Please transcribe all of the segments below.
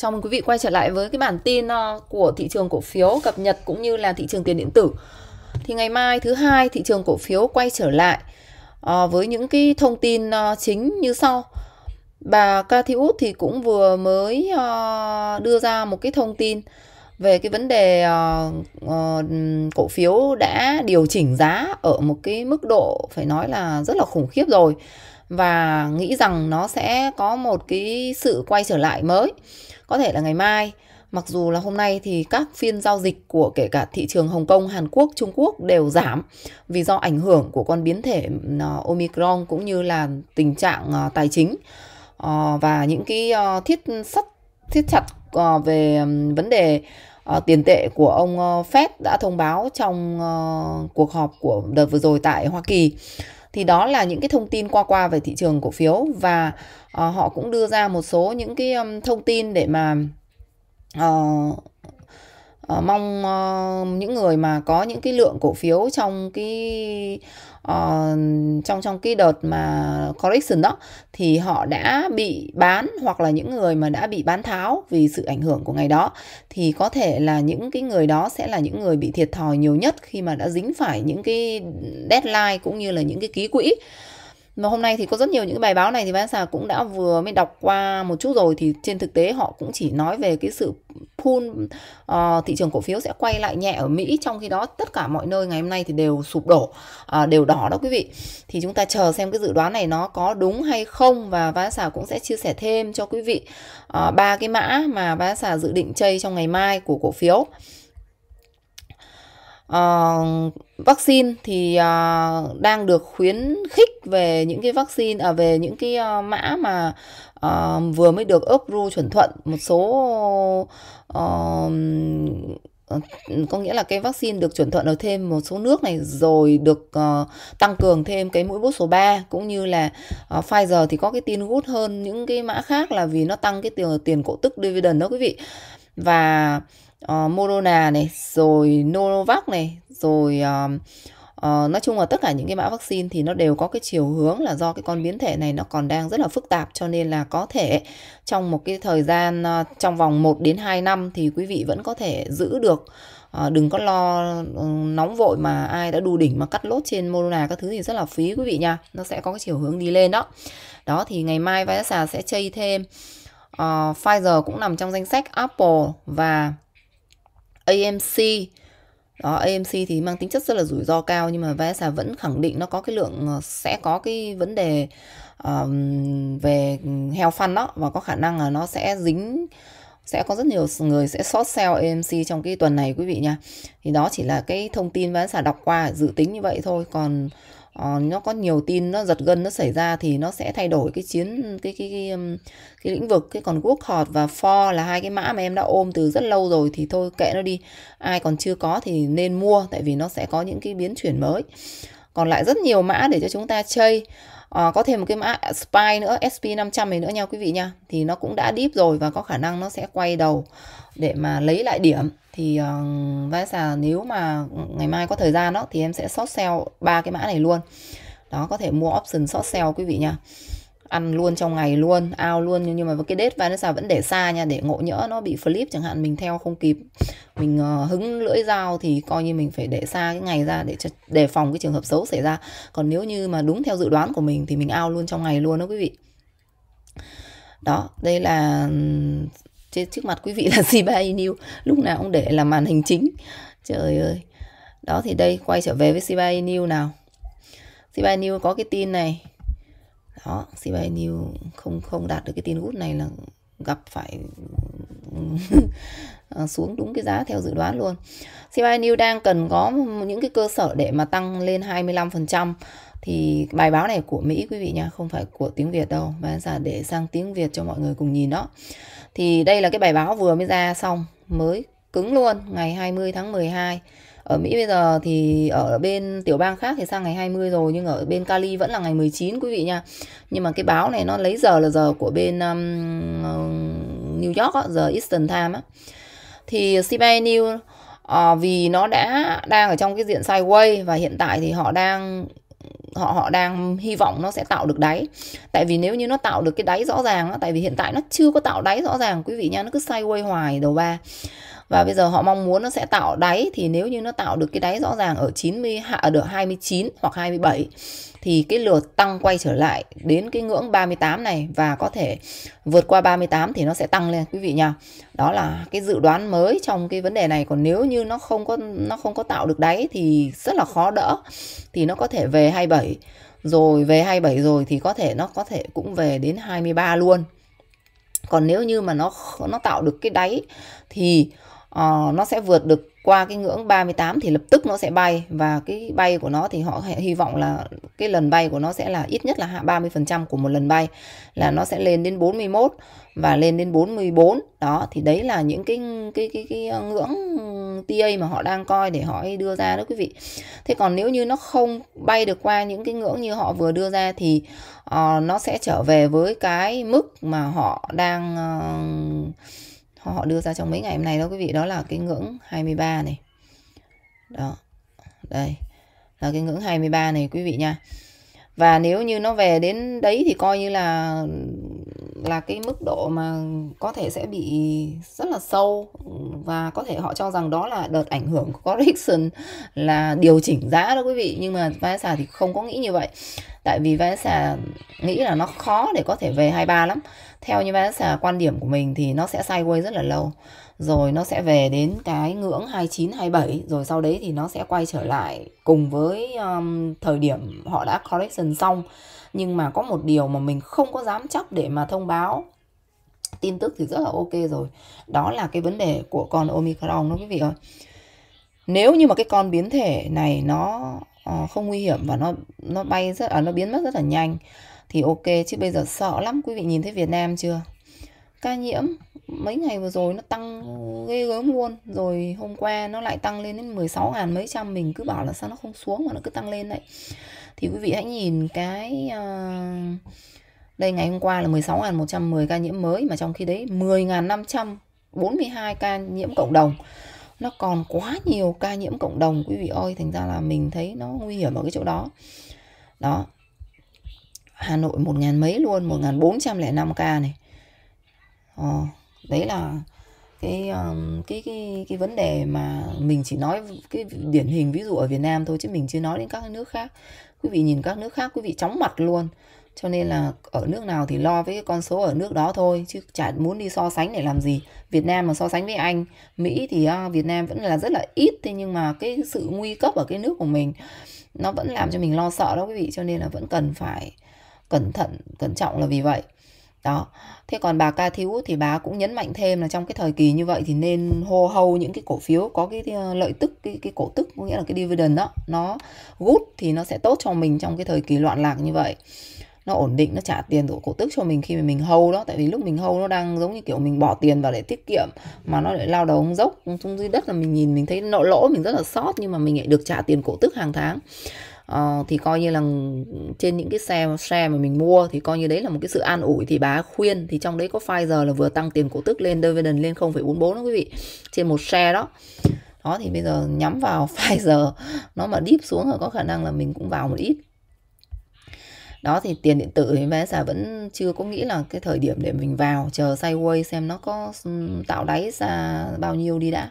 Chào mừng quý vị quay trở lại với cái bản tin ờ, của thị trường cổ phiếu cập nhật cũng như là thị trường tiền điện tử. Thì ngày mai thứ hai thị trường cổ phiếu quay trở lại ờ, với những cái thông tin ờ, chính như sau. Bà Cathy thì cũng vừa mới đưa ra một cái thông tin về cái vấn đề cổ phiếu đã điều chỉnh giá ở một cái mức độ phải nói là rất là khủng khiếp rồi và nghĩ rằng nó sẽ có một cái sự quay trở lại mới có thể là ngày mai mặc dù là hôm nay thì các phiên giao dịch của kể cả thị trường Hồng Kông, Hàn Quốc, Trung Quốc đều giảm vì do ảnh hưởng của con biến thể ờ, Omicron cũng như là tình trạng ờ, tài chính ờ, và những cái thiết sắt thiết chặt về vấn đề tiền tệ của ông Fed đã thông báo trong cuộc họp của đợt vừa rồi tại Hoa Kỳ thì đó là những cái thông tin qua qua về thị trường cổ phiếu và uh, họ cũng đưa ra một số những cái um, thông tin để mà uh, uh, mong uh, những người mà có những cái lượng cổ phiếu trong cái uh, trong trong cái đợt mà correction đó thì họ đã bị bán hoặc là những người mà đã bị bán tháo vì sự ảnh hưởng của ngày đó thì có thể là những cái người đó sẽ là những người bị thiệt thòi nhiều nhất khi mà đã dính phải những cái deadline cũng như là những cái ký quỹ mà hôm nay thì có rất nhiều những bài báo này thì Vanessa cũng đã vừa mới đọc qua một chút rồi thì trên thực tế họ cũng chỉ nói về cái sự pull uh, thị trường cổ phiếu sẽ quay lại nhẹ ở Mỹ trong khi đó tất cả mọi nơi ngày hôm nay thì đều sụp đổ uh, đều đỏ đó quý vị thì chúng ta chờ xem cái dự đoán này nó có đúng hay không và Vanessa cũng sẽ chia sẻ thêm cho quý vị ờ, ba uh, cái mã mà Vanessa dự định chơi trong ngày mai của cổ phiếu uh, vaccine thì uh, đang được khuyến khích về những cái vaccine à, về những cái uh, mã mà uh, vừa mới được ru chuẩn thuận một số uh, có nghĩa là cái vaccine được chuẩn thuận ở thêm một số nước này rồi được uh, tăng cường thêm cái mũi bút số 3 cũng như là uh, Pfizer thì có cái tin gút hơn những cái mã khác là vì nó tăng cái tiền tiền cổ tức dividend đó quý vị và uh, ờ, Moderna này rồi Novavax này rồi uh, uh, nói chung là tất cả những cái mã vaccine thì nó đều có cái chiều hướng là do cái con biến thể này nó còn đang rất là phức tạp cho nên là có thể trong một cái thời gian uh, trong vòng 1 đến 2 năm thì quý vị vẫn có thể giữ được À, đừng có lo ừ, nóng vội mà ai đã đu đỉnh mà cắt lốt trên Moderna các thứ thì rất là phí quý vị nha nó sẽ có cái chiều hướng đi lên đó đó thì ngày mai Viasa sẽ chây thêm uh, Pfizer cũng nằm trong danh sách Apple và AMC đó AMC thì mang tính chất rất là rủi ro cao nhưng mà VSA vẫn khẳng định nó có cái lượng ờ, sẽ có cái vấn đề um, về heo fund đó và có khả năng là nó sẽ dính sẽ có rất nhiều người sẽ short sell AMC trong cái tuần này quý vị nha. Thì đó chỉ là cái thông tin VSA đọc qua dự tính như vậy thôi còn Ờ, nó có nhiều tin nó giật gân nó xảy ra thì nó sẽ thay đổi cái chiến cái cái cái, cái, um, cái lĩnh vực cái còn quốc họt và For là hai cái mã mà em đã ôm từ rất lâu rồi thì thôi kệ nó đi ai còn chưa có thì nên mua tại vì nó sẽ có những cái biến chuyển mới còn lại rất nhiều mã để cho chúng ta chơi à, có thêm một cái mã spy nữa sp 500 này nữa nha quý vị nha thì nó cũng đã deep rồi và có khả năng nó sẽ quay đầu để mà lấy lại điểm thì uh, ờ, vai xà nếu mà ngày mai có thời gian đó thì em sẽ short sell ba cái mã này luôn đó có thể mua option short sell quý vị nha ăn luôn trong ngày luôn ao luôn nhưng mà cái đết vanish vẫn để xa nha để ngộ nhỡ nó bị flip chẳng hạn mình theo không kịp mình uh, hứng lưỡi dao thì coi như mình phải để xa cái ngày ra để cho đề phòng cái trường hợp xấu xảy ra còn nếu như mà đúng theo dự đoán của mình thì mình ao luôn trong ngày luôn đó quý vị đó đây là trên trước mặt quý vị là Shiba Inu lúc nào cũng để là màn hình chính trời ơi đó thì đây quay trở về với Shiba Inu nào Shiba Inu có cái tin này đó c New không không đạt được cái tin gút này là gặp phải à, xuống đúng cái giá theo dự đoán luôn. c New đang cần có những cái cơ sở để mà tăng lên 25% thì bài báo này của Mỹ quý vị nha, không phải của tiếng Việt đâu, mà là để sang tiếng Việt cho mọi người cùng nhìn đó. Thì đây là cái bài báo vừa mới ra xong mới cứng luôn ngày 20 tháng 12 ở Mỹ bây giờ thì ở bên tiểu bang khác thì sang ngày 20 rồi nhưng ở bên Cali vẫn là ngày 19 quý vị nha nhưng mà cái báo này nó lấy giờ là giờ của bên um, um New York á, giờ Eastern Time á thì CBA News à, vì nó đã đang ở trong cái diện sideways và hiện tại thì họ đang họ họ đang hy vọng nó sẽ tạo được đáy tại vì nếu như nó tạo được cái đáy rõ ràng tại vì hiện tại nó chưa có tạo đáy rõ ràng quý vị nha nó cứ sideways hoài đầu ba và bây giờ họ mong muốn nó sẽ tạo đáy thì nếu như nó tạo được cái đáy rõ ràng ở 90 ở à, được 29 hoặc 27 thì cái lượt tăng quay trở lại đến cái ngưỡng 38 này và có thể vượt qua 38 thì nó sẽ tăng lên quý vị nha. Đó là cái dự đoán mới trong cái vấn đề này còn nếu như nó không có nó không có tạo được đáy thì rất là khó đỡ thì nó có thể về 27 rồi về 27 rồi thì có thể nó có thể cũng về đến 23 luôn. Còn nếu như mà nó nó tạo được cái đáy thì uh, nó sẽ vượt được qua cái ngưỡng 38 thì lập tức nó sẽ bay và cái bay của nó thì họ hy vọng là cái lần bay của nó sẽ là ít nhất là hạ 30% của một lần bay là nó sẽ lên đến 41 và lên đến 44. Đó thì đấy là những cái cái cái cái ờ, ngưỡng TA mà họ đang coi để họ đưa ra đó quý vị. Thế còn nếu như nó không bay được qua những cái ngưỡng như họ vừa đưa ra thì uh, nó sẽ trở về với cái mức mà họ đang uh, họ đưa ra trong mấy ngày hôm nay đó quý vị đó là cái ngưỡng 23 này đó đây là cái ngưỡng 23 này quý vị nha và nếu như nó về đến đấy thì coi như là là cái mức độ mà có thể sẽ bị rất là sâu và có thể họ cho rằng đó là đợt ảnh hưởng của correction là điều chỉnh giá đó quý vị nhưng mà Vanessa thì không có nghĩ như vậy tại vì Vanessa nghĩ là nó khó để có thể về 23 lắm theo như Vanessa quan điểm của mình thì nó sẽ sideways rất là lâu rồi nó sẽ về đến cái ngưỡng 29 27 rồi sau đấy thì nó sẽ quay trở lại cùng với um, thời điểm họ đã collection xong nhưng mà có một điều mà mình không có dám chắc để mà thông báo tin tức thì rất là ok rồi đó là cái vấn đề của con omicron đó quý vị ơi nếu như mà cái con biến thể này nó uh, không nguy hiểm và nó nó bay rất à, nó biến mất rất là nhanh thì ok chứ bây giờ sợ lắm quý vị nhìn thấy Việt Nam chưa ca nhiễm mấy ngày vừa rồi nó tăng ghê gớm luôn rồi hôm qua nó lại tăng lên đến 16 ngàn mấy trăm mình cứ bảo là sao nó không xuống mà nó cứ tăng lên đấy thì quý vị hãy nhìn cái uh, đây ngày hôm qua là 16.110 ca nhiễm mới mà trong khi đấy 10.542 ca nhiễm cộng đồng nó còn quá nhiều ca nhiễm cộng đồng quý vị ơi thành ra là mình thấy nó nguy hiểm ở cái chỗ đó đó Hà Nội một ngàn mấy luôn một ngàn bốn trăm lẻ năm ca này ờ, đấy là cái cái cái cái vấn đề mà mình chỉ nói cái điển hình ví dụ ở Việt Nam thôi chứ mình chưa nói đến các nước khác quý vị nhìn các nước khác quý vị chóng mặt luôn cho nên là ở nước nào thì lo với cái con số ở nước đó thôi chứ chả muốn đi so sánh để làm gì Việt Nam mà so sánh với Anh Mỹ thì ờ, Việt Nam vẫn là rất là ít thế nhưng mà cái sự nguy cấp ở cái nước của mình nó vẫn làm cho mình lo sợ đó quý vị cho nên là vẫn cần phải cẩn thận cẩn trọng là vì vậy đó. Thế còn bà Ca Thiếu thì bà cũng nhấn mạnh thêm là trong cái thời kỳ như vậy thì nên hô hầu những cái cổ phiếu có cái ờ, lợi tức cái cái cổ tức có nghĩa là cái dividend đó nó good thì nó sẽ tốt cho mình trong cái thời kỳ loạn lạc như vậy nó ổn định nó trả tiền của cổ tức cho mình khi mà mình hầu đó tại vì lúc mình hầu nó đang giống như kiểu mình bỏ tiền vào để tiết kiệm mà nó lại lao đầu ông dốc xuống dưới đất là mình nhìn mình thấy nợ lỗ mình rất là sót nhưng mà mình lại được trả tiền cổ tức hàng tháng uh, thì coi như là trên những cái xe xe mà mình mua thì coi như đấy là một cái sự an ủi thì bà khuyên thì trong đấy có Pfizer là vừa tăng tiền cổ tức lên dividend lên 0,44 đó quý vị trên một xe đó đó thì bây giờ nhắm vào Pfizer nó mà deep xuống rồi có khả năng là mình cũng vào một ít đó thì tiền điện tử thì bé xả vẫn chưa có nghĩ là cái thời điểm để mình vào chờ sideways xem nó có ừ, tạo đáy ra bao nhiêu đi đã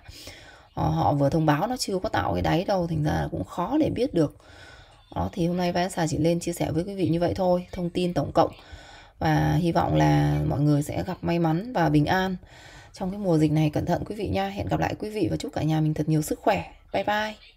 ờ, họ vừa thông báo nó chưa có tạo cái đáy đâu thành ra là cũng khó để biết được đó thì hôm nay Vanessa chỉ lên chia sẻ với quý vị như vậy thôi thông tin tổng cộng và hy vọng là mọi người sẽ gặp may mắn và bình an trong cái mùa dịch này cẩn thận quý vị nha hẹn gặp lại quý vị và chúc cả nhà mình thật nhiều sức khỏe bye bye